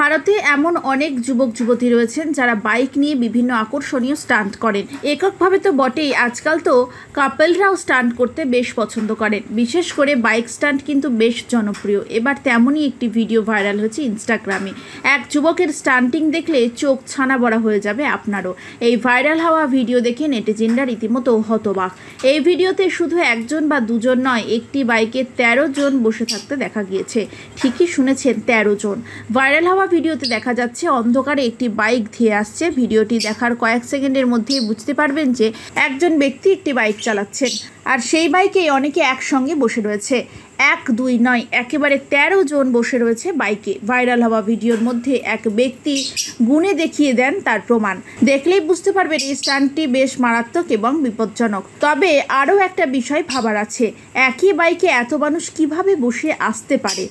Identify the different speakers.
Speaker 1: ভারতে এমন অনেক যুবক যুবতী রয়েছেন যারা বাইক নিয়ে বিভিন্ন আকর্ষণীয় স্টান্ট করেন এককভাবে তো বটেই আজকাল তো কাপেলরাও স্টান্ট করতে বেশ পছন্দ করেন বিশেষ করে বাইক স্টান্ট কিন্তু বেশ জনপ্রিয় এবার তেমনই একটি ভিডিও ভাইরাল হয়েছে ইনস্টাগ্রামে এক যুবকের স্টান্টিং দেখলে চোখ ছানা বড়া হয়ে যাবে আপনারও এই ভাইরাল হওয়া ভিডিও দেখে নেটেজেন্ডার রীতিমতো হতবাক এই ভিডিওতে শুধু একজন বা দুজন নয় একটি বাইকে ১৩ জন বসে থাকতে দেখা গিয়েছে ঠিকই শুনেছেন ১৩ জন ভাইরাল হওয়া ভিডিওতে দেখা যাচ্ছে অন্ধকারে একটি বাইক ধেয়ে আসছে ভিডিওটি দেখার কয়েক সেকেন্ডের মধ্যেই বুঝতে পারবেন যে একজন ব্যক্তি একটি বাইক চালাচ্ছেন আর সেই বাইকেই অনেকে একসঙ্গে বসে রয়েছে এক দুই নয় একেবারে ১৩ জন বসে রয়েছে বাইকে ভাইরাল হওয়া ভিডিওর মধ্যে এক ব্যক্তি গুনে দেখিয়ে দেন তার প্রমাণ দেখলেই বুঝতে পারবেন এই স্টান্টটি বেশ মারাত্মক এবং বিপজ্জনক তবে আরও একটা বিষয় ভাবার আছে একই বাইকে এত মানুষ কিভাবে বসে আসতে পারে